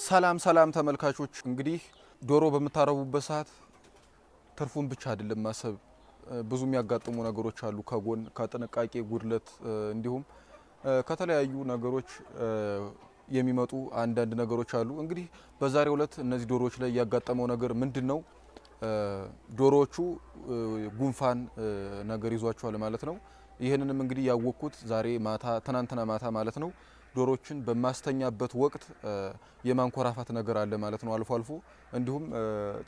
ሰላም ሰላም ተመልካቾች፣ እንግዲህ ዶሮ በምታረቡበት ሰዓት ትርፉን ብቻ አይደለም ማሰብ፣ ብዙ የሚያጋጥሙ ነገሮች አሉ ከጎን ከጥንቃቄ ጉድለት እንዲሁም ከተለያዩ ነገሮች የሚመጡ አንዳንድ ነገሮች አሉ። እንግዲህ በዛሬው ዕለት እነዚህ ዶሮዎች ላይ ያጋጠመው ነገር ምንድን ነው? ዶሮዎቹ ጉንፋን ነገር ይዟቸዋል ማለት ነው። ይህንንም እንግዲህ ያወቅኩት ዛሬ ማታ ትናንትና ማታ ማለት ነው ዶሮችን በማስተኛበት ወቅት የማንኮራፋት ነገር አለ ማለት ነው አልፎ አልፎ። እንዲሁም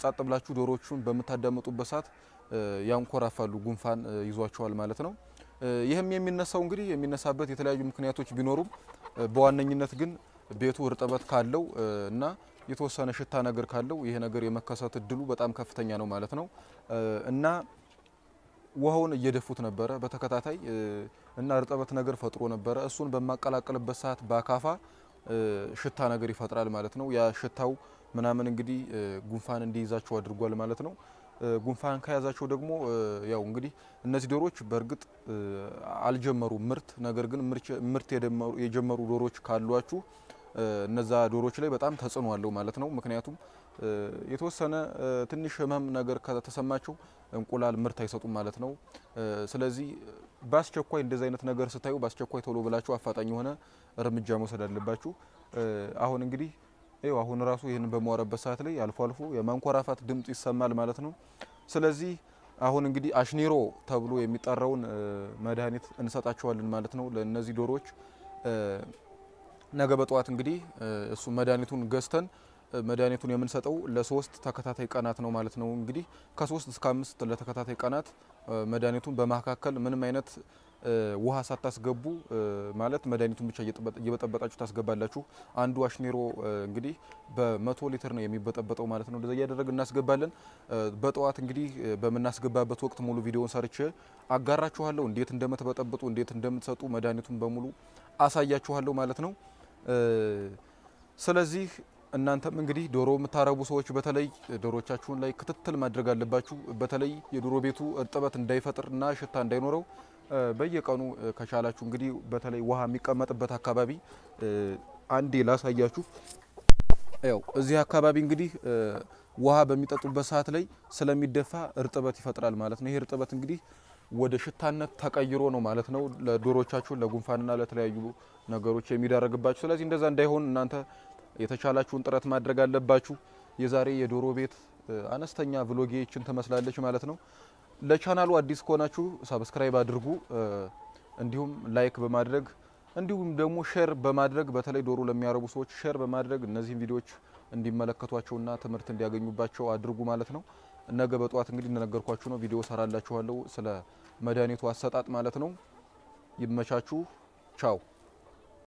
ጸጥ ብላችሁ ዶሮቹን በምታዳምጡበት ሰዓት ያንኮራፋሉ፣ ጉንፋን ይዟቸዋል ማለት ነው። ይህም የሚነሳው እንግዲህ የሚነሳበት የተለያዩ ምክንያቶች ቢኖሩም በዋነኝነት ግን ቤቱ እርጥበት ካለው እና የተወሰነ ሽታ ነገር ካለው ይሄ ነገር የመከሰት እድሉ በጣም ከፍተኛ ነው ማለት ነው እና ውሃውን እየደፉት ነበረ በተከታታይ እና እርጥበት ነገር ፈጥሮ ነበረ። እሱን በማቀላቀልበት ሰዓት በአካፋ ሽታ ነገር ይፈጥራል ማለት ነው። ያ ሽታው ምናምን እንግዲህ ጉንፋን እንዲይዛቸው አድርጓል ማለት ነው። ጉንፋን ከያዛቸው ደግሞ ያው እንግዲህ እነዚህ ዶሮዎች በእርግጥ አልጀመሩ ምርት፣ ነገር ግን ምርት የጀመሩ ዶሮዎች ካሏችሁ እነዛ ዶሮዎች ላይ በጣም ተጽዕኖ አለው ማለት ነው። ምክንያቱም የተወሰነ ትንሽ ህመም ነገር ከተሰማችሁ እንቁላል ምርት አይሰጡም ማለት ነው። ስለዚህ በአስቸኳይ እንደዚህ አይነት ነገር ስታዩ በአስቸኳይ ቶሎ ብላችሁ አፋጣኝ የሆነ እርምጃ መውሰድ አለባችሁ። አሁን እንግዲህ ይኸው አሁን ራሱ ይህን በመዋረበት ሰዓት ላይ አልፎ አልፎ የማንኮራፋት ድምጽ ይሰማል ማለት ነው። ስለዚህ አሁን እንግዲህ አሽኒሮ ተብሎ የሚጠራውን መድኃኒት እንሰጣቸዋለን ማለት ነው ለእነዚህ ዶሮዎች። ነገ በጠዋት እንግዲህ እሱ መድኃኒቱን ገዝተን መድኃኒቱን የምንሰጠው ለሶስት ተከታታይ ቀናት ነው ማለት ነው። እንግዲህ ከሶስት እስከ አምስት ለተከታታይ ቀናት መድኃኒቱን በመካከል ምንም አይነት ውሃ ሳታስገቡ ማለት መድኃኒቱን ብቻ እየበጠበጣችሁ ታስገባላችሁ። አንዱ አሽኔሮ እንግዲህ በመቶ ሊትር ነው የሚበጠበጠው ማለት ነው። እንደዚያ እያደረግ እናስገባለን። በጠዋት እንግዲህ በምናስገባበት ወቅት ሙሉ ቪዲዮን ሰርቼ አጋራችኋለሁ። እንዴት እንደምትበጠብጡ፣ እንዴት እንደምትሰጡ መድኃኒቱን በሙሉ አሳያችኋለሁ ማለት ነው። ስለዚህ እናንተም እንግዲህ ዶሮ የምታረቡ ሰዎች በተለይ ዶሮቻችሁን ላይ ክትትል ማድረግ አለባችሁ። በተለይ የዶሮ ቤቱ እርጥበት እንዳይፈጥርና ሽታ እንዳይኖረው በየቀኑ ከቻላችሁ እንግዲህ በተለይ ውሃ የሚቀመጥበት አካባቢ አንዴ ላሳያችሁ። ያው እዚህ አካባቢ እንግዲህ ውሃ በሚጠጡበት ሰዓት ላይ ስለሚደፋ እርጥበት ይፈጥራል ማለት ነው። ይሄ እርጥበት እንግዲህ ወደ ሽታነት ተቀይሮ ነው ማለት ነው ለዶሮቻችሁን ለጉንፋንና ለተለያዩ ነገሮች የሚዳረግባችሁ። ስለዚህ እንደዛ እንዳይሆን እናንተ የተቻላችሁን ጥረት ማድረግ አለባችሁ። የዛሬ የዶሮ ቤት አነስተኛ ቭሎጌችን ትመስላለች ማለት ነው። ለቻናሉ አዲስ ከሆናችሁ ሰብስክራይብ አድርጉ፣ እንዲሁም ላይክ በማድረግ እንዲሁም ደግሞ ሼር በማድረግ በተለይ ዶሮ ለሚያረቡ ሰዎች ሼር በማድረግ እነዚህን ቪዲዮዎች እንዲመለከቷቸውና ትምህርት እንዲያገኙባቸው አድርጉ ማለት ነው። ነገ በጠዋት እንግዲህ እንደነገርኳችሁ ነው ቪዲዮ ሰራላችኋለሁ ስለ መድኃኒቱ አሰጣጥ ማለት ነው። ይመቻችሁ። ቻው